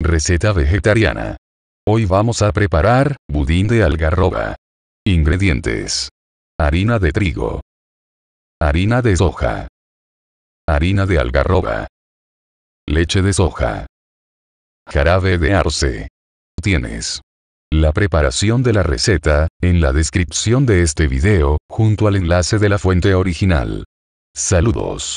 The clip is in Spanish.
Receta vegetariana. Hoy vamos a preparar budín de algarroba. Ingredientes. Harina de trigo. Harina de soja. Harina de algarroba. Leche de soja. Jarabe de arce. Tienes. La preparación de la receta, en la descripción de este video, junto al enlace de la fuente original. Saludos.